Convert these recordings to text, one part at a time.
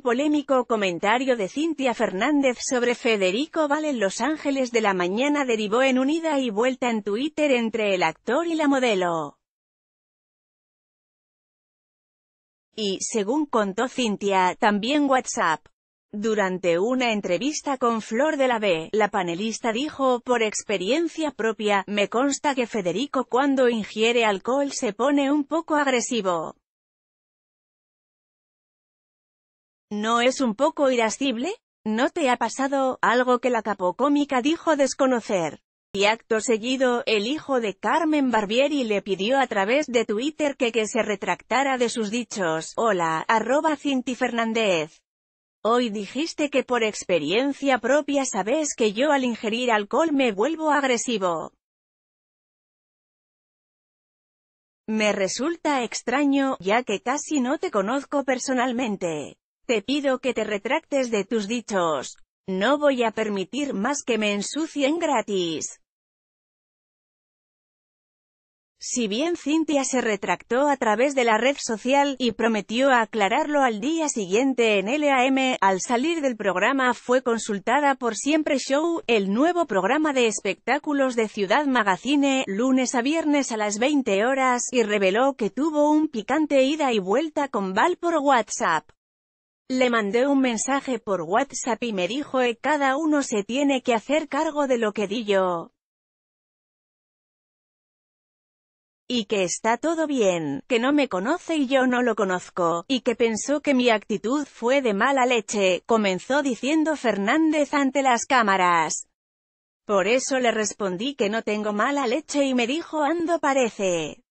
polémico comentario de Cintia Fernández sobre Federico valen Los Ángeles de la Mañana derivó en unida y vuelta en Twitter entre el actor y la modelo. Y, según contó Cintia, también WhatsApp. Durante una entrevista con Flor de la B, la panelista dijo, por experiencia propia, me consta que Federico cuando ingiere alcohol se pone un poco agresivo. ¿No es un poco irascible? ¿No te ha pasado algo que la capocómica dijo desconocer? Y acto seguido, el hijo de Carmen Barbieri le pidió a través de Twitter que que se retractara de sus dichos. Hola, arroba Cinti Fernández. Hoy dijiste que por experiencia propia sabes que yo al ingerir alcohol me vuelvo agresivo. Me resulta extraño, ya que casi no te conozco personalmente. Te pido que te retractes de tus dichos. No voy a permitir más que me ensucien gratis. Si bien Cintia se retractó a través de la red social, y prometió aclararlo al día siguiente en LAM, al salir del programa fue consultada por Siempre Show, el nuevo programa de espectáculos de Ciudad Magazine, lunes a viernes a las 20 horas, y reveló que tuvo un picante ida y vuelta con Val por WhatsApp. Le mandé un mensaje por WhatsApp y me dijo que eh, cada uno se tiene que hacer cargo de lo que di yo. y que está todo bien, que no me conoce y yo no lo conozco, y que pensó que mi actitud fue de mala leche, comenzó diciendo Fernández ante las cámaras. Por eso le respondí que no tengo mala leche y me dijo ando parece.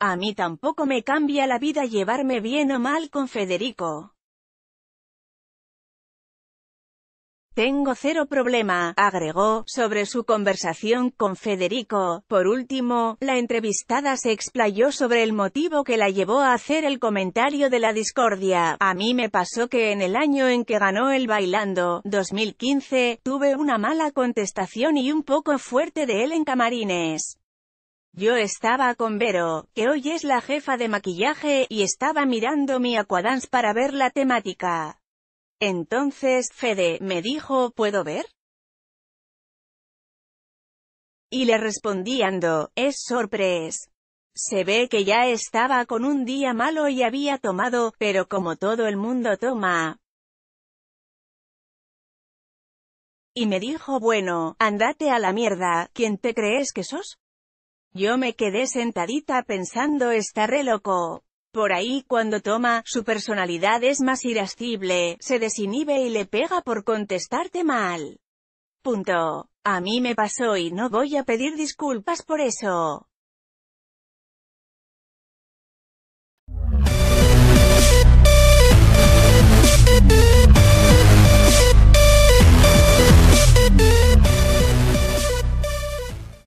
A mí tampoco me cambia la vida llevarme bien o mal con Federico. Tengo cero problema, agregó, sobre su conversación con Federico. Por último, la entrevistada se explayó sobre el motivo que la llevó a hacer el comentario de la discordia. A mí me pasó que en el año en que ganó el Bailando, 2015, tuve una mala contestación y un poco fuerte de él en Camarines. Yo estaba con Vero, que hoy es la jefa de maquillaje, y estaba mirando mi Aquadance para ver la temática. Entonces Fede me dijo, ¿puedo ver? Y le respondí ando, es sorpresa. Se ve que ya estaba con un día malo y había tomado, pero como todo el mundo toma. Y me dijo, bueno, andate a la mierda, ¿quién te crees que sos? Yo me quedé sentadita pensando, está loco. Por ahí cuando toma, su personalidad es más irascible, se desinhibe y le pega por contestarte mal. Punto. A mí me pasó y no voy a pedir disculpas por eso.